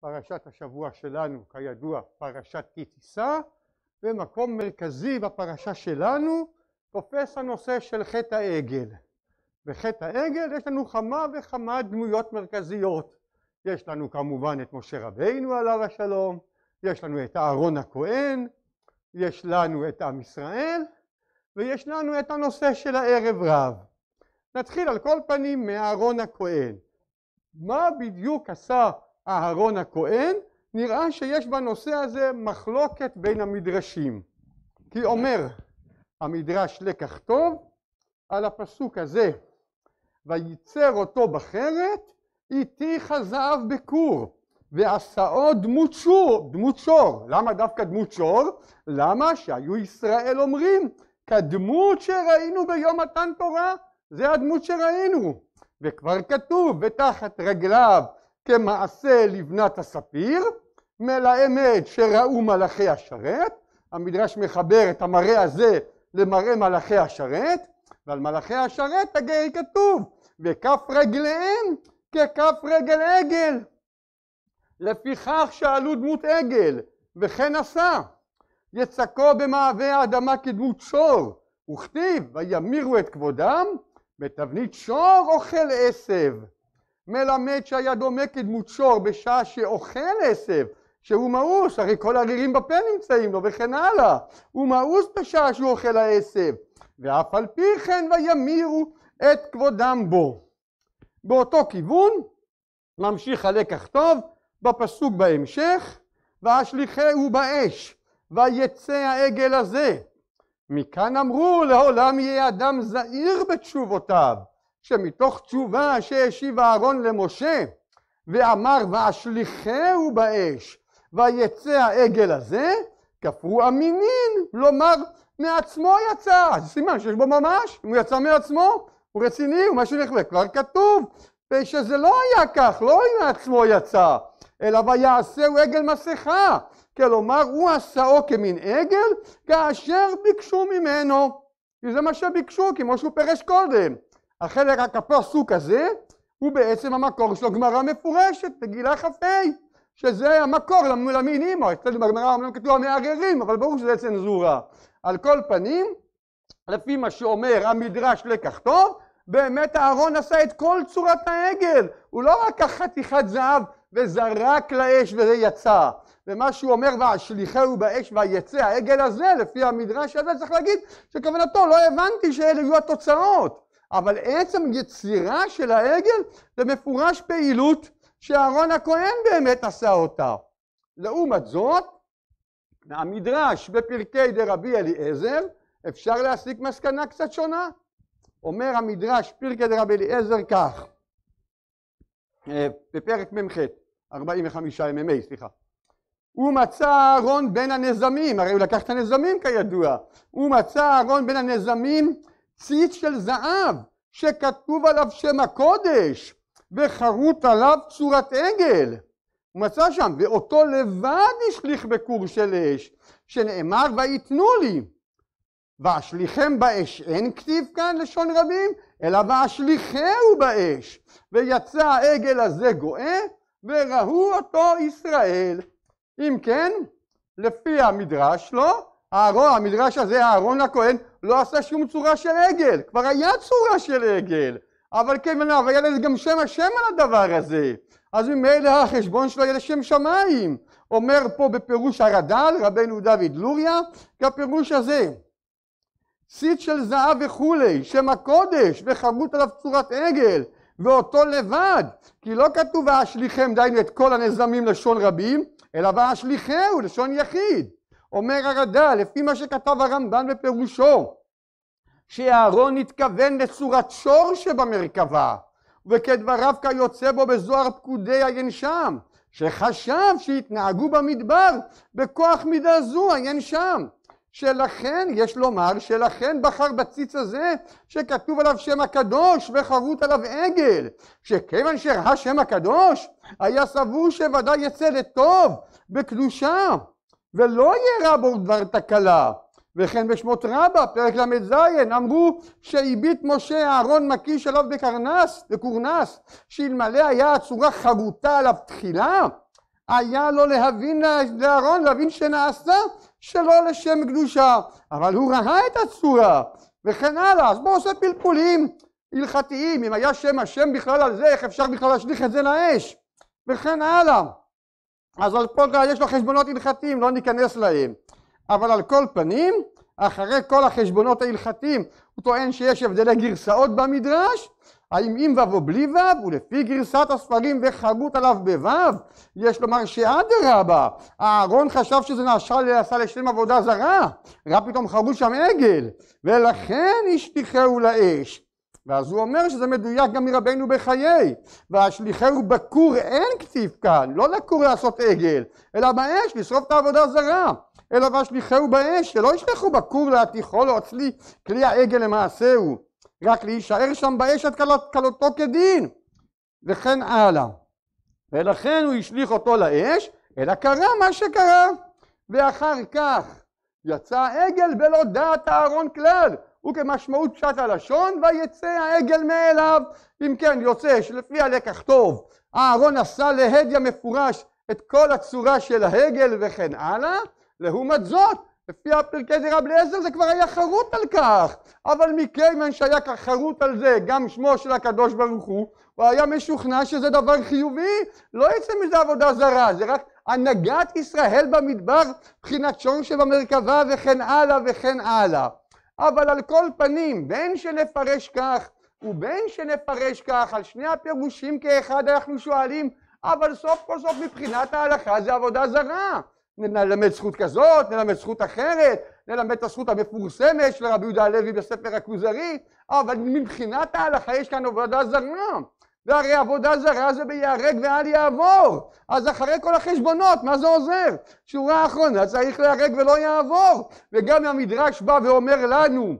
פרשת השבוע שלנו כידוע פרשת כי תישא ומקום מרכזי בפרשה שלנו תופס הנושא של חטא העגל. בחטא העגל יש לנו כמה וכמה דמויות מרכזיות. יש לנו כמובן את משה רבינו עליו השלום, יש לנו את אהרון הכהן, יש לנו את עם ישראל ויש לנו את הנושא של הערב רב. נתחיל על כל פנים מאהרון הכהן. מה בדיוק עשה אהרון הכהן, נראה שיש בנושא הזה מחלוקת בין המדרשים. כי אומר המדרש לקח טוב על הפסוק הזה, וייצר אותו בחרת, איתיך זהב בכור, ועשאו דמות שור, דמות שור. למה דווקא דמות שור? למה שהיו ישראל אומרים, כדמות שראינו ביום מתן תורה, זה הדמות שראינו. וכבר כתוב, ותחת רגליו כמעשה לבנת הספיר, מלאמת שראו מלאכי השרת, המדרש מחבר את המראה הזה למראה מלאכי השרת, ועל מלאכי השרת הגרי כתוב, וכף רגליהם ככף רגל עגל. לפיכך שאלו דמות עגל, וכן עשה. יצקו במעבה האדמה כדמות שור, וכתיב, וימירו את כבודם, בתבנית שור אוכל עשב. מלמד שהיה דומה כדמות שור בשעה שאוכל עשב, שהוא מאוס, הרי כל הרירים בפה נמצאים לו וכן הלאה, הוא מאוס בשעה שהוא אוכל העשב, ואף על פי כן וימירו את כבודם בו. באותו כיוון ממשיך הלקח טוב בפסוק בהמשך, והשליחהו באש, ויצא העגל הזה. מכאן אמרו לעולם יהיה אדם זהיר בתשובותיו, שמתוך תשובה שהשיב אהרון למשה ואמר ואשליכהו באש ויצא העגל הזה כפרו המינין, כלומר מעצמו יצא, זה סימן שיש בו ממש, אם הוא יצא מעצמו הוא רציני, הוא משהו נכווה, כבר כתוב שזה לא היה כך, לא אם מעצמו יצא, אלא ויעשהו עגל מסכה, כלומר הוא עשהו כמין עגל כאשר ביקשו ממנו, כי זה מה שביקשו, כמו שהוא פירש קודם. החלק, הפסוק הזה, הוא בעצם המקור שלו גמרא מפורשת, בגילה כ"ה, שזה המקור למינימו אצלנו בגמרא אמנם כתוב המערערים, אבל ברור שזה צנזורה. על כל פנים, לפי מה שאומר המדרש לקח טוב, באמת אהרון עשה את כל צורת העגל, הוא לא רק החתיכת זהב וזרק לאש וזה יצא. ומה שהוא אומר, והשליחהו באש ויצא העגל הזה, לפי המדרש הזה, צריך להגיד שכוונתו, לא הבנתי שאלה יהיו התוצאות. אבל עצם יצירה של העגל זה מפורש פעילות שאהרון הכהן באמת עשה אותה. לעומת זאת, מהמדרש בפרקי דרבי אליעזר אפשר להסיק מסקנה קצת שונה. אומר המדרש פרקי דרבי אליעזר כך, אה, בפרק מ"ח, 45 ימי, סליחה. הוא מצא אהרון בין הנזמים, הרי הוא לקח את הנזמים כידוע, הוא מצא אהרון בין הנזמים ציץ של זהב שכתוב עליו שם הקודש וחרוט עליו צורת עגל. הוא מצא שם, ואותו לבד השליך בכור של אש, שנאמר ויתנו לי. ואשליכם באש, אין כתיב כאן לשון רבים, אלא ואשליכהו באש. ויצא העגל הזה גואה, וראו אותו ישראל. אם כן, לפי המדרש, לא, אהרון, המדרש הזה, אהרון הכהן, לא עשה שום צורה של עגל, כבר היה צורה של עגל, אבל אבל כן, היה לזה גם שם השם על הדבר הזה, אז ממילא החשבון שלו היה לשם שמיים. אומר פה בפירוש הרד"ל, רבנו דוד לוריה, כפירוש הזה. סיט של זהב וכולי, שם הקודש, וחרוט עליו צורת עגל, ואותו לבד, כי לא כתוב ואשליכם, דיינו את כל הנזמים לשון רבים, אלא ואשליכהו לשון יחיד. אומר הרד"ל, לפי מה שכתב הרמב"ן בפירושו, שאהרון התכוון לצורת שור שבמרכבה, וכדבריו כיוצא בו בזוהר פקודי שם, שחשב שהתנהגו במדבר בכוח מידה זו שם. שלכן, יש לומר, שלכן בחר בציץ הזה שכתוב עליו שם הקדוש וחרוט עליו עגל, שכיוון שראה שם הקדוש היה סבור שוודאי יצא לטוב בקדושה, ולא יהיה בו דבר תקלה. וכן בשמות רבה, פרק ל"ז, אמרו שהביט משה אהרון מקיש עליו בקרנס, בקורנס, שאלמלא היה הצורה חרוטה עליו תחילה, היה לו להבין לאהרון, להבין שנעשה שלא לשם קדושה, אבל הוא ראה את הצורה, וכן הלאה, אז בואו עושה פלפולים הלכתיים, אם היה שם השם בכלל על זה, איך אפשר בכלל להשליך את זה לאש, וכן הלאה. אז על פוגה יש לו חשבונות הלכתיים, לא ניכנס להם. אבל על כל פנים, אחרי כל החשבונות ההלכתיים, הוא טוען שיש הבדלי גרסאות במדרש, האם עם וו או בלי וו, ולפי גרסת הספרים וחרוט עליו בוו, יש לומר שאדרבה, אהרון חשב שזה נעשה לשם עבודה זרה, רק פתאום חרוט שם עגל, ולכן השליכהו לאש. ואז הוא אומר שזה מדויק גם מרבנו בחיי. והשליחהו בקור אין כתיב כאן, לא לקור לעשות עגל, אלא באש, לשרוף את העבודה זרה. אלא והשליחהו באש, שלא ישלחו בקור להתיכו להוציא כלי העגל למעשהו, רק להישאר שם באש עד כלותו כדין, וכן הלאה. ולכן הוא השליך אותו לאש, אלא קרה מה שקרה. ואחר כך יצא העגל ולא דעת אהרון כלל. וכמשמעות פשט הלשון, ויצא העגל מאליו. אם כן, יוצא שלפי הלקח טוב, אהרון עשה להדיה מפורש את כל הצורה של העגל וכן הלאה. לעומת זאת, לפי הפרקי דירה בליעזר זה כבר היה חרוט על כך, אבל מכיוון שהיה חרוט על זה גם שמו של הקדוש ברוך הוא, הוא היה משוכנע שזה דבר חיובי, לא יצא מזה עבודה זרה, זה רק הנהגת ישראל במדבר, בחינת שור שבמרכבה וכן הלאה וכן הלאה. אבל על כל פנים, בין שנפרש כך ובין שנפרש כך, על שני הפירושים כאחד אנחנו שואלים, אבל סוף כל סוף מבחינת ההלכה זה עבודה זרה. נלמד זכות כזאת, נלמד זכות אחרת, נלמד את הזכות המפורסמת של רבי יהודה הלוי בספר הכוזרי, אבל מבחינת ההלכה יש כאן עבודה זרה. והרי עבודה זרה זה בייהרג ואל יעבור. אז אחרי כל החשבונות, מה זה עוזר? שורה אחרונה, צריך להיהרג ולא יעבור. וגם המדרש בא ואומר לנו,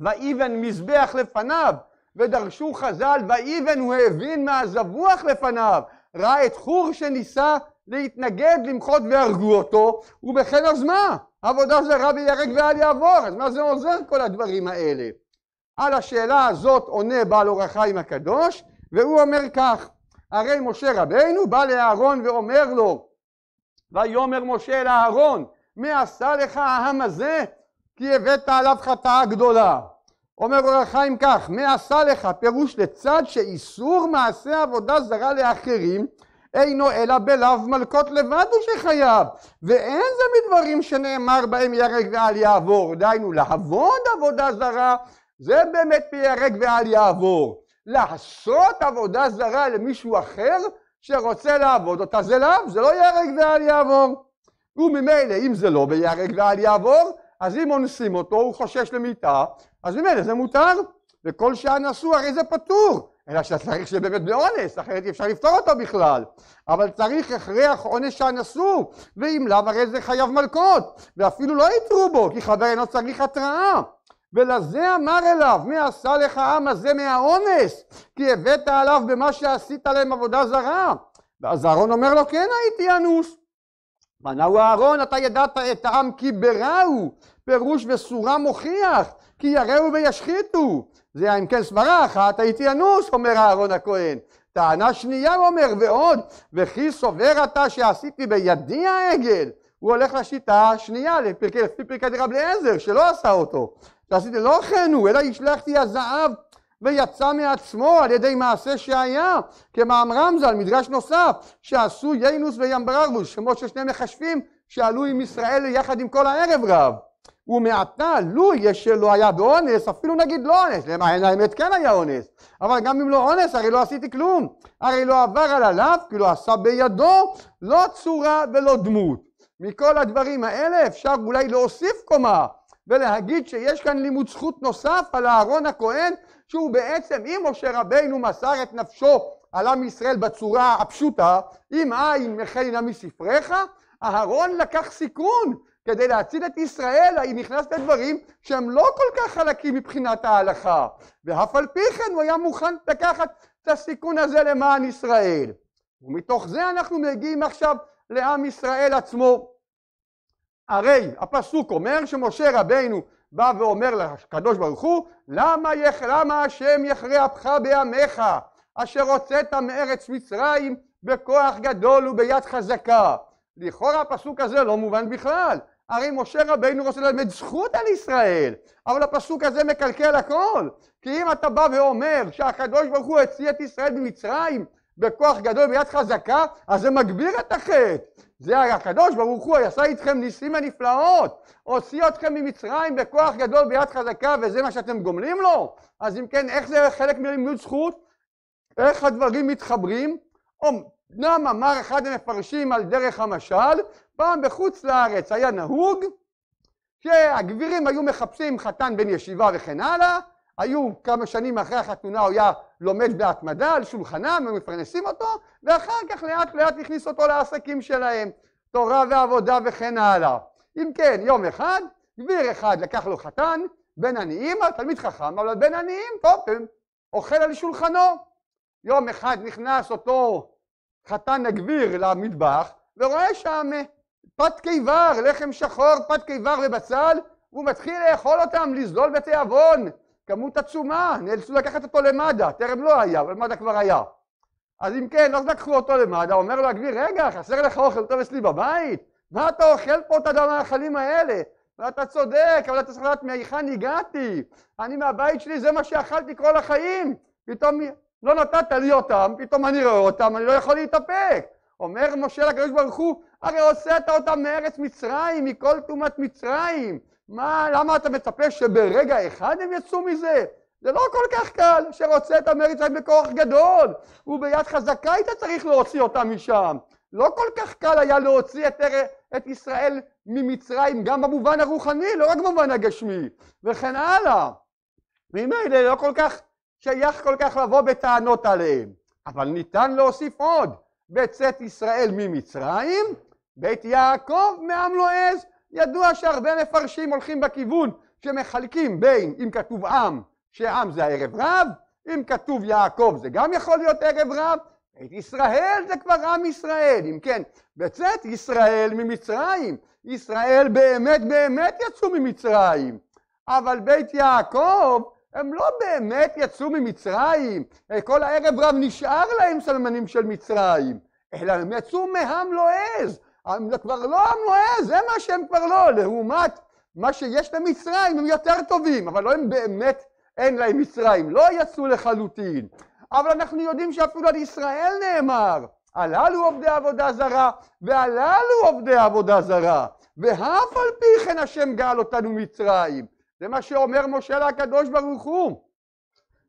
ואיבן מזבח לפניו, ודרשו חז"ל, ואיבן הוא הבין מהזבוח לפניו, ראה את חור שניסה להתנגד למחות והרגו אותו, ובכן אז מה? עבודה זרה בייהרג ואל יעבור, אז מה זה עוזר כל הדברים האלה? על השאלה הזאת עונה בעל אור החיים הקדוש, והוא אומר כך, הרי משה רבנו בא לאהרון ואומר לו, ויאמר משה אל אהרון, מה עשה לך העם הזה? כי הבאת עליו חטאה גדולה. אומר אור החיים כך, מה עשה לך? פירוש לצד שאיסור מעשה עבודה זרה לאחרים אינו אלא בלאו מלכות לבד הוא שחייב, ואין זה מדברים שנאמר בהם ירק ואל יעבור, דהיינו לעבוד עבודה זרה זה באמת ייהרג ואל יעבור. לעשות עבודה זרה למישהו אחר שרוצה לעבוד אותה זה לאו, זה לא ייהרג ואל יעבור. וממילא, אם זה לא בייהרג ואל יעבור, אז אם אונסים אותו, הוא חושש למיתה, אז ממילא זה מותר. וכל שעה נשוא הרי זה פטור, אלא שצריך שיהיה באמת באונס, אחרת אי אפשר לפתור אותו בכלל. אבל צריך הכרח עונש הנשוא, ואם לאו הרי זה חייב מלקות, ואפילו לא יתרו בו, כי חבר אינו צריך התראה. ולזה אמר אליו, מי עשה לך העם הזה מהאונס? כי הבאת עליו במה שעשית להם עבודה זרה. ואז אהרון אומר לו, כן הייתי אנוס. מנהו אהרון, אתה ידעת את העם כי בראו, פירוש וסורה מוכיח, כי יראו וישחיתו. זה היה אם כן סברה אחת, הייתי אנוס, אומר אהרון הכהן. טענה שנייה הוא אומר, ועוד, וכי סובר אתה שעשיתי בידי העגל. הוא הולך לשיטה השנייה, לפי פרקי דרב אליעזר, שלא עשה אותו. שעשיתי לא כן הוא, אלא השלכתי הזהב ויצא מעצמו על ידי מעשה שהיה, כמאמרם ז"ל, מדרש נוסף, שעשו יינוס וימבררוש, שמות של שני מחשבים שעלו עם ישראל יחד עם כל הערב רב. ומעתה, לו יש שלא היה באונס, אפילו נגיד לא אונס, למען האמת כן היה אונס, אבל גם אם לא אונס, הרי לא עשיתי כלום. הרי לא עבר על הלאו, כי לא עשה בידו, לא צורה ולא דמות. מכל הדברים האלה אפשר אולי להוסיף קומה ולהגיד שיש כאן לימוד זכות נוסף על אהרון הכהן, שהוא בעצם, אם משה רבינו מסר את נפשו על עם ישראל בצורה הפשוטה, אם אין מחינה מספריך, אהרון לקח סיכון כדי להציל את ישראל, נכנס לדברים שהם לא כל כך חלקים מבחינת ההלכה, ואף על פי כן הוא היה מוכן לקחת את הסיכון הזה למען ישראל. ומתוך זה אנחנו מגיעים עכשיו לעם ישראל עצמו. הרי הפסוק אומר שמשה רבנו בא ואומר לקדוש ברוך הוא, למה, יח, למה השם יכריע אפך בעמך, אשר הוצאת מארץ מצרים בכוח גדול וביד חזקה. לכאורה הפסוק הזה לא מובן בכלל. הרי משה רבינו רוצה ללמד זכות על ישראל, אבל הפסוק הזה מקלקל הכל. כי אם אתה בא ואומר שהקדוש ברוך הוא הציע את ישראל ממצרים, בכוח גדול ביד חזקה, אז זה מגביר את החטא. זה הקדוש ברוך הוא עשה איתכם ניסים ונפלאות, הוציא אתכם ממצרים בכוח גדול ביד חזקה וזה מה שאתם גומלים לו? אז אם כן, איך זה חלק מלימוד זכות? איך הדברים מתחברים? אמנם אמר אחד המפרשים על דרך המשל, פעם בחוץ לארץ היה נהוג שהגבירים היו מחפשים חתן בן ישיבה וכן הלאה היו כמה שנים אחרי החתונה הוא היה לומד בהתמדה על שולחנם ומפרנסים אותו ואחר כך לאט לאט הכניס אותו לעסקים שלהם תורה ועבודה וכן הלאה אם כן יום אחד גביר אחד לקח לו חתן בן עניים תלמיד חכם אבל בן עניים טוב אוכל על שולחנו יום אחד נכנס אותו חתן הגביר למטבח ורואה שם פת קיבר לחם שחור פת קיבר ובצל והוא מתחיל לאכול אותם לזלול בתיאבון כמות עצומה, נאלצו לקחת אותו למד"א, טרם לא היה, אבל מד"א כבר היה. אז אם כן, אז לקחו אותו למד"א, אומר לו הגביר, רגע, חסר לך אוכל טוב אצלי בבית? מה אתה אוכל פה את האכלים האלה? ואתה צודק, אבל אתה צריך לדעת מהיכן הגעתי. אני מהבית שלי, זה מה שאכלתי כל החיים. פתאום לא נתת לי אותם, פתאום אני רואה אותם, אני לא יכול להתאפק. אומר משה לקדוש ברוך הוא, הרי הוצאת אותם מארץ מצרים, מכל טומאת מצרים. מה, למה אתה מצפה שברגע אחד הם יצאו מזה? זה לא כל כך קל, שרוצה את המריץ רק בכוח גדול, וביד חזקה היית צריך להוציא אותה משם. לא כל כך קל היה להוציא את, את ישראל ממצרים, גם במובן הרוחני, לא רק במובן הגשמי, וכן הלאה. ממילא לא כל כך שייך כל כך לבוא בטענות עליהם. אבל ניתן להוסיף עוד, בצאת ישראל ממצרים, בית יעקב מעם לא ידוע שהרבה מפרשים הולכים בכיוון שמחלקים בין אם כתוב עם, שעם זה הערב רב, אם כתוב יעקב זה גם יכול להיות ערב רב, את ישראל זה כבר עם ישראל, אם כן, בצאת ישראל ממצרים, ישראל באמת באמת יצאו ממצרים, אבל בית יעקב הם לא באמת יצאו ממצרים, כל הערב רב נשאר להם סלמנים של מצרים, אלא הם יצאו מהם לועז, לא הם לא- כבר לא עם נועה, זה מה שהם כבר לא, לעומת מה שיש במצרים הם יותר טובים, אבל לא הם באמת, אין להם מצרים, לא יצאו לחלוטין. אבל אנחנו יודעים שאפילו על ישראל נאמר, הללו עובדי עבודה זרה, והללו עובדי עבודה זרה, ואף על פי כן השם גאל אותנו מצרים. זה מה שאומר משה לקדוש ברוך הוא.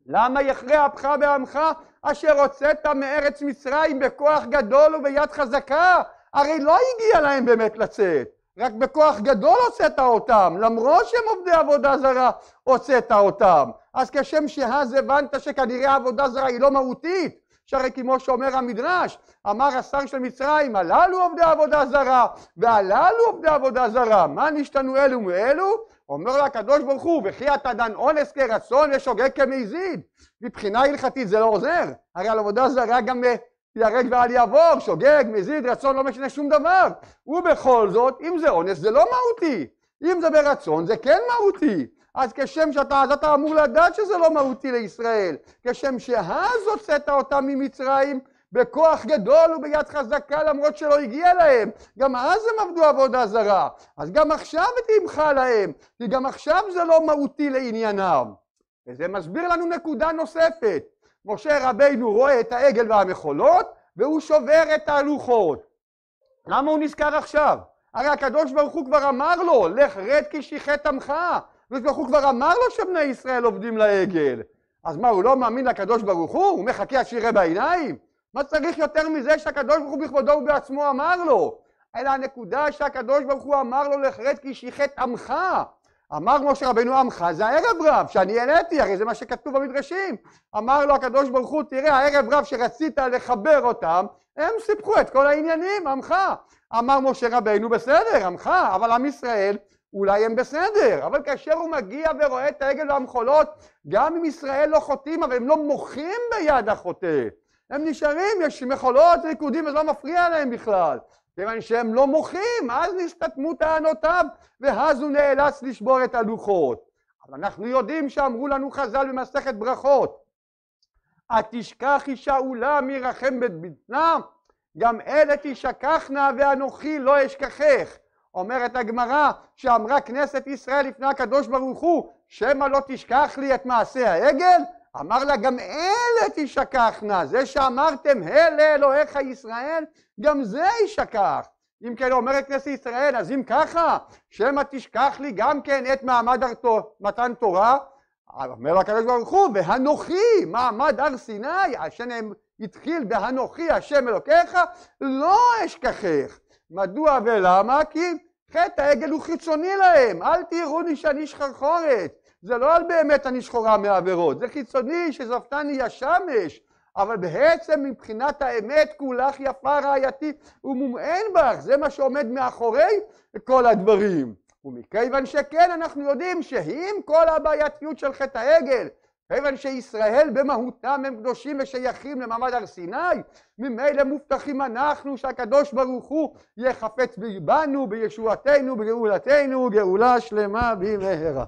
למה יכרה אפך בעמך אשר הוצאת מארץ מצרים בכוח גדול וביד חזקה? הרי לא הגיע להם באמת לצאת, רק בכוח גדול הוצאת אותם, למרות שהם עובדי עבודה זרה הוצאת אותם. אז כשם שאז הבנת שכנראה עבודה זרה היא לא מהותית, שהרי כמו שאומר המדרש, אמר השר של מצרים, הללו עובדי עבודה זרה, והללו עובדי עבודה זרה, מה נשתנו אלו מאלו? אומר לה הקדוש ברוך הוא, וכי אתה דן אונס כרצון ושוגג כמזיד. מבחינה הלכתית זה לא עוזר, הרי על עבודה זרה גם אה, ייהרג ואל יעבור, שוגג, מזיד, רצון, לא משנה שום דבר. ובכל זאת, אם זה אונס, זה לא מהותי. אם זה ברצון, זה כן מהותי. אז כשם שאתה, אז אתה אמור לדעת שזה לא מהותי לישראל. כשם שאז הוצאת אותם ממצרים, בכוח גדול וביד חזקה למרות שלא הגיע להם. גם אז הם עבדו עבודה זרה. אז גם עכשיו תמחה להם, כי גם עכשיו זה לא מהותי לעניינם. וזה מסביר לנו נקודה נוספת. משה רבינו רואה את העגל והמחולות והוא שובר את הלוחות. למה הוא נזכר עכשיו? הרי הקדוש ברוך הוא כבר אמר לו, לך רד כי שיחת עמך. הקדוש ברוך הוא כבר אמר לו שבני ישראל עובדים לעגל. אז מה, הוא לא מאמין לקדוש ברוך הוא? הוא מחכה עד שיראה בעיניים? מה צריך יותר מזה שהקדוש ברוך הוא בכבודו ובעצמו אמר לו? אלא הנקודה שהקדוש ברוך הוא אמר לו, לך כי שיחת עמך. אמר משה רבנו עמך, זה הערב רב שאני העליתי, הרי זה מה שכתוב במדרשים. אמר לו הקדוש ברוך הוא, תראה, הערב רב שרצית לחבר אותם, הם סיפחו את כל העניינים, עמך. אמר משה רבנו, בסדר, עמך, אבל עם ישראל, אולי הם בסדר, אבל כאשר הוא מגיע ורואה את העגל והמחולות, גם אם ישראל לא חוטאים, אבל הם לא מוחים ביד החוטא. הם נשארים, יש מחולות, ריקודים, זה לא מפריע להם בכלל. כיוון שהם לא מוחים, אז נסתתמו טענותיו, ואז הוא נאלץ לשבור את הלוחות. אבל אנחנו יודעים שאמרו לנו חז"ל במסכת ברכות, התשכח אישה עולה מרחם בית בטנה, גם אלה תשכחנה ואנוכי לא אשכחך. אומרת הגמרא שאמרה כנסת ישראל לפני הקדוש ברוך הוא שמא לא תשכח לי את מעשה העגל אמר לה גם אלה תשכחנה, זה שאמרתם אלה אלוהיך ישראל, גם זה יישכח. אם כן אומרת כנסת ישראל, אז אם ככה, שמא תשכח לי גם כן את מעמד ארתו, מתן תורה, אומר הקדוש ברוך הוא, והנוכי, מעמד הר סיני, השם התחיל בהנוכי השם אלוקיך, לא אשכחך. מדוע ולמה? כי חטא העגל הוא חיצוני להם, אל תראו לי שאני שחרחורת. זה לא על באמת אני שחורה מעבירות, זה חיצוני שזפתני השמש, אבל בעצם מבחינת האמת כולך יפה רעייתי ומומען בך, זה מה שעומד מאחורי כל הדברים. ומכיוון שכן אנחנו יודעים שאם כל הבעייתיות של חטא העגל, כיוון שישראל במהותם הם קדושים ושייכים למעמד הר סיני, ממילא מובטחים אנחנו שהקדוש ברוך הוא יהיה חפץ בנו, בישועתנו, בגאולתנו, גאולה שלמה במהרה.